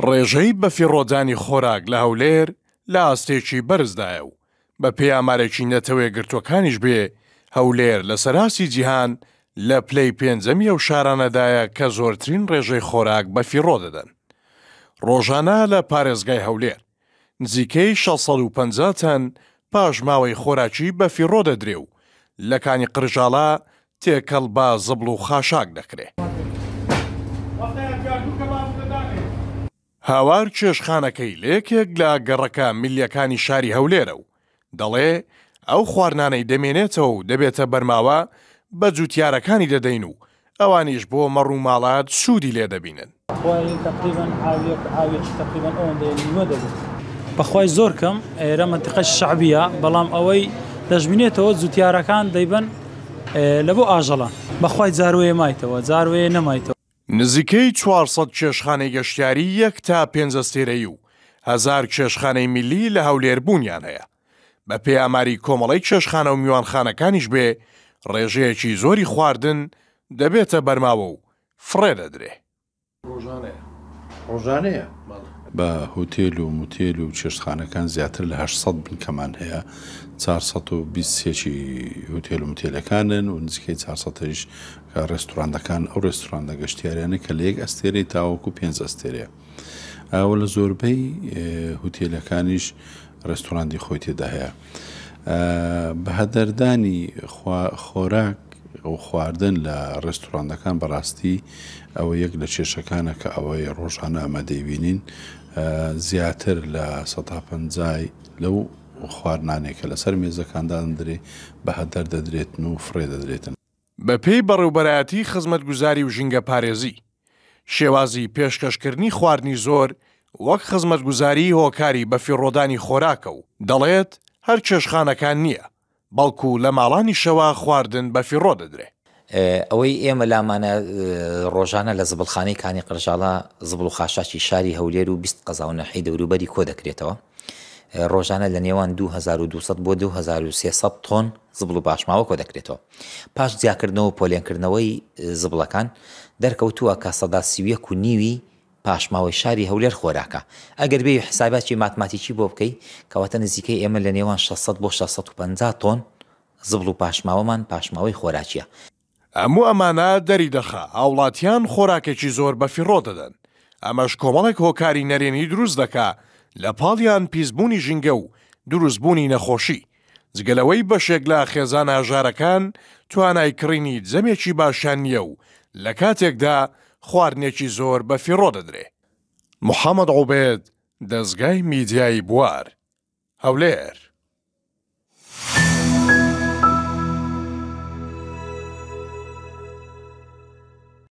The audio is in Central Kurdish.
ڕێژەی بە فیڕۆدانی خۆراک لە هەولێر لە ئاستێکی بەرزدایە و بە پێی ئامارێکی نەتەوەی گرتوەکانیش بێ هەولێر لە سەراسی جیهان لە پلەی پێنجەمی ئەو شارانەدایە کە زۆرترین ڕێژەی خۆراک بە فیڕۆ دەدەن. ڕۆژانە لە پارێزگای هەولێر نزیکەی 650 تەن پاش ماوەی خۆراکی بە فیڕۆ دەدرێ و لەکانی قرژاڵا تێکەڵ بە زبل و خاشاک دەکرێت. هاوار چێشخانەکەی لێکێک لە گەڕەکە میلیەکانی شاری هەولێرە و دەڵێ ئەو خواردانەی دەمێنێتەوە و دەبێتە بەرماوە بە جووتارەکانی دەدەین و ئەوانیش بۆ مەڕوو ماڵات سوودی لێ دەبینن بەخوای زۆر کەم ئێرە منتیقە شعبیە بەڵام ئەوەی دەژبینێتەوە جووتارەکان دەیبن لە بۆ ئاژەڵان بەخوای جاروێ مایتەوە جاروێ نەمایتەوە نزیکەی 400 کێشخانەی گەشتیاری یەک تا پێنجەستێرەی و هزار کێشخانەی میلی لە هەولێر بوونیان هەیە بە پێ ئاماری کۆمەڵی کێشخانە و میوانخانەکانیش بێ ڕێژەیەکی زۆری خواردن دەبێتە بەرماوە و فرێ دەدرێ ڕۆژانەیە ڕۆژانەیە بە هوتێل و موتێل و چێشتخانەکان زیاتر لە 800 بنکەمان هەیە 423ی هوتێل و متێلەکانن و نزیکەی 400ش ڕێستورانەکان ئەو ڕێستوران دەگەشتیاریانە کە لە یەک ئەستێری تاوەکو پێ ئەستێرەیە ئەوە لە زۆربەی هوتێلەکانیش ڕێستورانی خۆی تێدا هەیە بە هەدەردانی خۆراک ئەو خواردن لە ڕێستورانەکان بەڕاستی ئەوە یەک لە کێشەکانە کە ئەوەی ڕۆژانە ئەمە دەیبینین زیاتر لە 150 لەو خواردانێکە لەسەر مێزەکاندان درێ بە هەدەر دەدرێتن و فڕێ دەدرێتن. بە پێی بەڕێوبەتی خزمەت گوزاری و ژینگە پارێزی، شێوازی پێشکەشکردنی خواردنی زۆر وەک خزمەت گوزاری هۆکاری بە فیڕۆدانی خۆراکە و دەڵێت هەر چێشخانەکان نییە، بەڵکو لە ماڵانی شەوە خواردن بە فیڕۆ دەدرێت. ئەوەی ئێمە لامانە ڕۆژانە لە زبلخانەی کانی قەرژاڵە زبل و خاشاکی شاری هەولێر و 20 قەزااو نەحی دەوروبەری کۆ دەکرێتەوە ڕۆژانە لە نێوان 2200 بۆ 2300 تۆن زبل و باشماوە کۆ دەکرێتەوە پاش جیاکردنەوە پۆلێنکردنەوەی زبلەکان دەرکەوتووە کە سەدا سویەک و نیوی پاشماوەی شاری هەولێر خۆراکە ئەگەر بێ حساباتی ماتماتیکی بۆ بکەیت کەواتە نزیکەی ئێمە لە نێوان 600 بۆ 650 تۆن زبل و پاشماوەمان پاشماوەی خۆراکیە ئەموو ئەمانە دەری دەخە ئاوڵاتیان خۆراکێکی زۆر بەفیڕۆ دەدەن ئەمەش کۆمەڵێک هۆکاری نەرێنی دروست دەکا لە پاڵیان پیسبوونی ژینگە و دروستبوونی نەخۆشی جگەلەوەی بەشێک لە خێزان ئاژارەکان توانای کڕینی جەمێکی باشان نیە و لە کاتێکدا خواردنێکی زۆر بەفیڕۆ دەدرێ محەممەد عوبێت دەستگای میدیایی بوار هەولێر